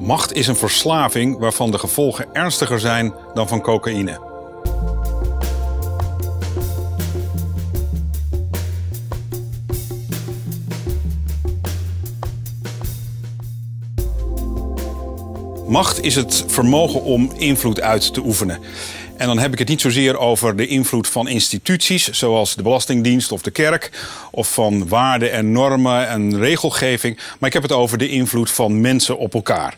Macht is een verslaving waarvan de gevolgen ernstiger zijn dan van cocaïne. Macht is het vermogen om invloed uit te oefenen. En dan heb ik het niet zozeer over de invloed van instituties, zoals de Belastingdienst of de kerk, of van waarden en normen en regelgeving, maar ik heb het over de invloed van mensen op elkaar.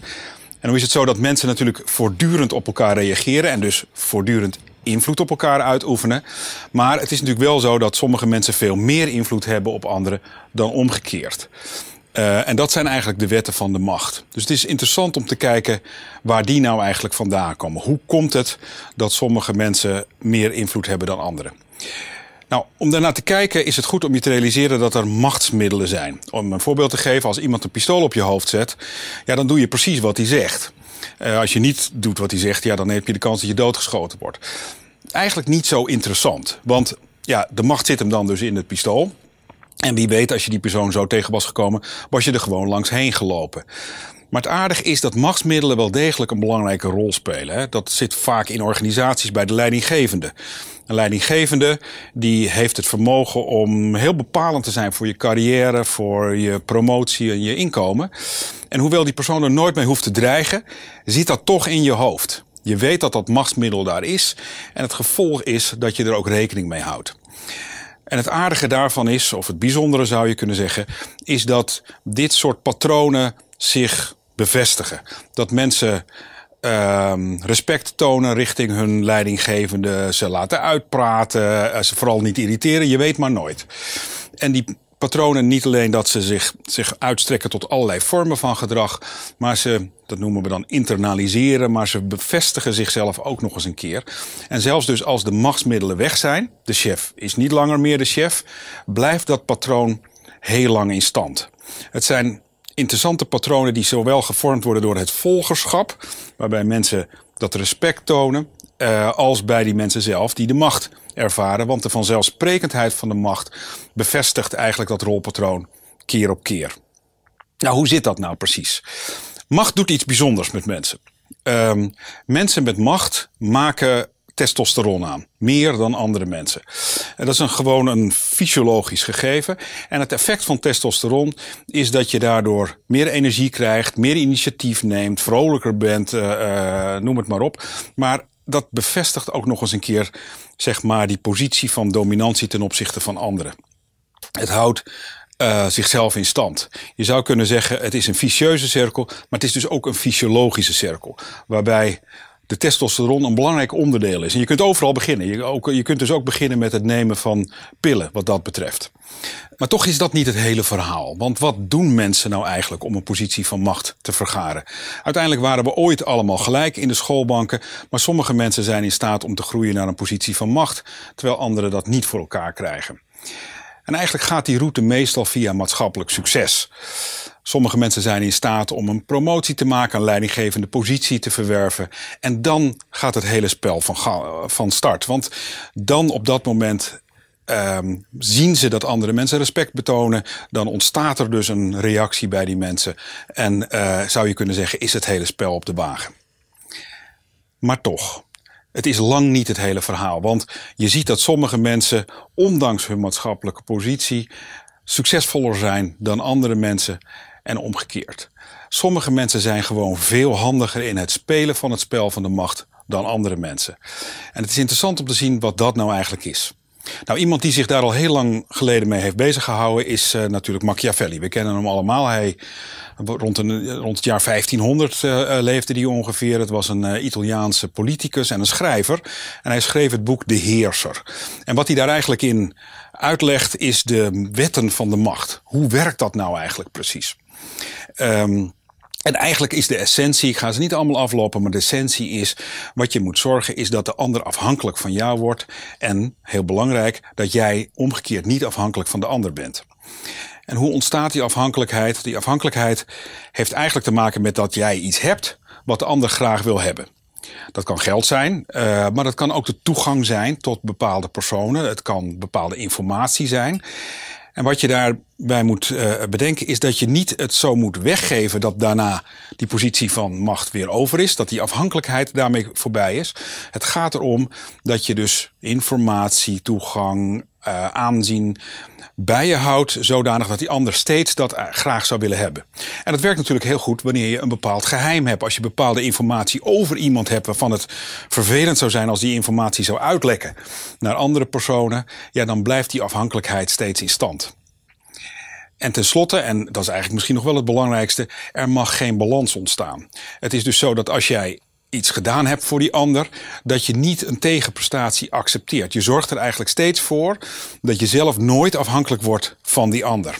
En hoe is het zo dat mensen natuurlijk voortdurend op elkaar reageren en dus voortdurend invloed op elkaar uitoefenen. Maar het is natuurlijk wel zo dat sommige mensen veel meer invloed hebben op anderen dan omgekeerd. Eh, en dat zijn eigenlijk de wetten van de macht. Dus het is interessant om te kijken waar die nou eigenlijk vandaan komen. Hoe komt het dat sommige mensen meer invloed hebben dan anderen? Nou, om daarnaar te kijken is het goed om je te realiseren dat er machtsmiddelen zijn. Om een voorbeeld te geven, als iemand een pistool op je hoofd zet, ja, dan doe je precies wat hij zegt. Eh, als je niet doet wat hij zegt, ja, dan heb je de kans dat je doodgeschoten wordt. Eigenlijk niet zo interessant, want ja, de macht zit hem dan dus in het pistool. En wie weet, als je die persoon zo tegen was gekomen, was je er gewoon langs heen gelopen. Maar het aardige is dat machtsmiddelen wel degelijk een belangrijke rol spelen. Dat zit vaak in organisaties bij de leidinggevende. Een leidinggevende die heeft het vermogen om heel bepalend te zijn voor je carrière, voor je promotie en je inkomen. En hoewel die persoon er nooit mee hoeft te dreigen, zit dat toch in je hoofd. Je weet dat dat machtsmiddel daar is en het gevolg is dat je er ook rekening mee houdt. En het aardige daarvan is, of het bijzondere zou je kunnen zeggen, is dat dit soort patronen zich bevestigen. Dat mensen ehm, respect tonen richting hun leidinggevende, ze laten uitpraten, eh, ze vooral niet irriteren, je weet maar nooit. En die patronen niet alleen dat ze zich, zich uitstrekken tot allerlei vormen van gedrag, maar ze, dat noemen we dan internaliseren, maar ze bevestigen zichzelf ook nog eens een keer. En zelfs dus als de machtsmiddelen weg zijn, de chef is niet langer meer de chef, blijft dat patroon heel lang in stand. Het zijn interessante patronen die zowel gevormd worden door het volgerschap, waarbij mensen dat respect tonen, eh, als bij die mensen zelf die de macht ervaren. Want de vanzelfsprekendheid van de macht bevestigt eigenlijk dat rolpatroon keer op keer. Nou, hoe zit dat nou precies? Macht doet iets bijzonders met mensen. Ehm, mensen met macht maken testosteron aan. Meer dan andere mensen. En dat is een, gewoon een fysiologisch gegeven. En het effect van testosteron is dat je daardoor meer energie krijgt, meer initiatief neemt, vrolijker bent, eh, eh, noem het maar op. Maar dat bevestigt ook nog eens een keer zeg maar, die positie van dominantie ten opzichte van anderen. Het houdt uh, zichzelf in stand. Je zou kunnen zeggen, het is een vicieuze cirkel, maar het is dus ook een fysiologische cirkel. Waarbij de testosteron een belangrijk onderdeel is. En je kunt overal beginnen. Je, ook, je kunt dus ook beginnen met het nemen van pillen, wat dat betreft. Maar toch is dat niet het hele verhaal. Want wat doen mensen nou eigenlijk om een positie van macht te vergaren? Uiteindelijk waren we ooit allemaal gelijk in de schoolbanken. Maar sommige mensen zijn in staat om te groeien naar een positie van macht, terwijl anderen dat niet voor elkaar krijgen. En eigenlijk gaat die route meestal via maatschappelijk succes. Sommige mensen zijn in staat om een promotie te maken, een leidinggevende positie te verwerven. En dan gaat het hele spel van, van start. Want dan op dat moment ehm, zien ze dat andere mensen respect betonen, dan ontstaat er dus een reactie bij die mensen. En eh, zou je kunnen zeggen, is het hele spel op de wagen. Maar toch, het is lang niet het hele verhaal. Want je ziet dat sommige mensen, ondanks hun maatschappelijke positie, succesvoller zijn dan andere mensen en omgekeerd. Sommige mensen zijn gewoon veel handiger in het spelen van het spel van de macht dan andere mensen. En het is interessant om te zien wat dat nou eigenlijk is. Nou, iemand die zich daar al heel lang geleden mee heeft bezig gehouden is eh, natuurlijk Machiavelli. We kennen hem allemaal. Hij, rond, rond het jaar 1500 eh, eh, leefde hij ongeveer. Het was een Italiaanse politicus en een schrijver. En hij schreef het boek De Heerser. En wat hij daar eigenlijk in uitlegt is de wetten van de macht. Hoe werkt dat nou eigenlijk precies? Ehm, en eigenlijk is de essentie, ik ga ze niet allemaal aflopen, maar de essentie is, wat je moet zorgen is dat de ander afhankelijk van jou wordt. En heel belangrijk, dat jij omgekeerd niet afhankelijk van de ander bent. En hoe ontstaat die afhankelijkheid? Die afhankelijkheid heeft eigenlijk te maken met dat jij iets hebt wat de ander graag wil hebben. Dat kan geld zijn, eh, maar dat kan ook de toegang zijn tot bepaalde personen. Het kan bepaalde informatie zijn. En wat je daarbij moet eh, bedenken is dat je niet het zo moet weggeven dat daarna die positie van macht weer over is, dat die afhankelijkheid daarmee voorbij is. Het gaat erom dat je dus informatie, toegang, eh, aanzien, bij je houdt, zodanig dat die ander steeds dat eh, graag zou willen hebben. En dat werkt natuurlijk heel goed wanneer je een bepaald geheim hebt. Als je bepaalde informatie over iemand hebt waarvan het vervelend zou zijn als die informatie zou uitlekken naar andere personen, ja, dan blijft die afhankelijkheid steeds in stand. En tenslotte, en dat is eigenlijk misschien nog wel het belangrijkste, er mag geen balans ontstaan. Het is dus zo dat als jij iets gedaan hebt voor die ander, dat je niet een tegenprestatie accepteert. Je zorgt er eigenlijk steeds voor dat je zelf nooit afhankelijk wordt van die ander.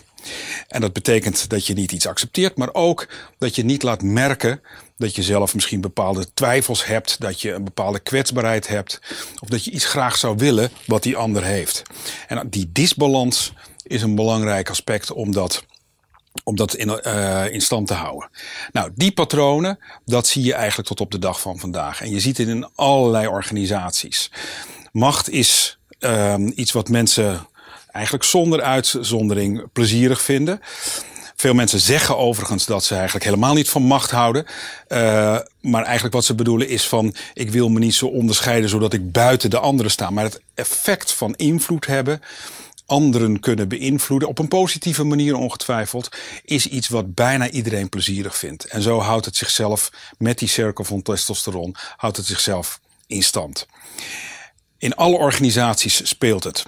En dat betekent dat je niet iets accepteert, maar ook dat je niet laat merken dat je zelf misschien bepaalde twijfels hebt, dat je een bepaalde kwetsbaarheid hebt, of dat je iets graag zou willen wat die ander heeft. En die disbalans is een belangrijk aspect, omdat om dat in, eh, in, stand te houden. Nou, die patronen, dat zie je eigenlijk tot op de dag van vandaag. En je ziet het in allerlei organisaties. Macht is ehm, iets wat mensen eigenlijk zonder uitzondering plezierig vinden. Veel mensen zeggen overigens dat ze eigenlijk helemaal niet van macht houden. Eh, maar eigenlijk wat ze bedoelen is van ik wil me niet zo onderscheiden zodat ik buiten de anderen sta. Maar het effect van invloed hebben, anderen kunnen beïnvloeden, op een positieve manier ongetwijfeld, is iets wat bijna iedereen plezierig vindt. En zo houdt het zichzelf, met die cirkel van testosteron, houdt het zichzelf in stand. In alle organisaties speelt het.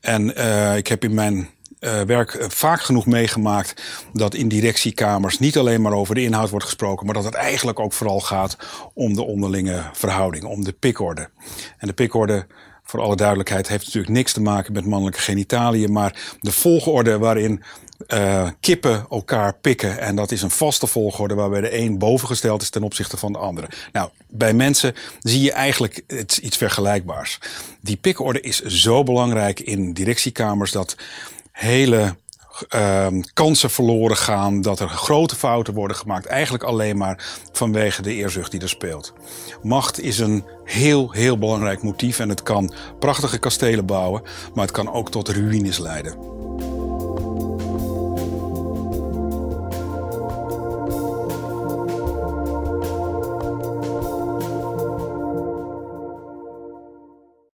En eh, ik heb in mijn eh, werk eh, vaak genoeg meegemaakt dat in directiekamers niet alleen maar over de inhoud wordt gesproken, maar dat het eigenlijk ook vooral gaat om de onderlinge verhouding, om de pikorde. En de pikorde voor alle duidelijkheid, heeft natuurlijk niks te maken met mannelijke genitaliën. Maar de volgorde waarin eh, kippen elkaar pikken. En dat is een vaste volgorde waarbij de een bovengesteld is ten opzichte van de andere. Nou, bij mensen zie je eigenlijk iets vergelijkbaars. Die pikorde is zo belangrijk in directiekamers dat hele Ehm, kansen verloren gaan, dat er grote fouten worden gemaakt. Eigenlijk alleen maar vanwege de eerzucht die er speelt. Macht is een heel, heel belangrijk motief en het kan prachtige kastelen bouwen, maar het kan ook tot ruïnes leiden.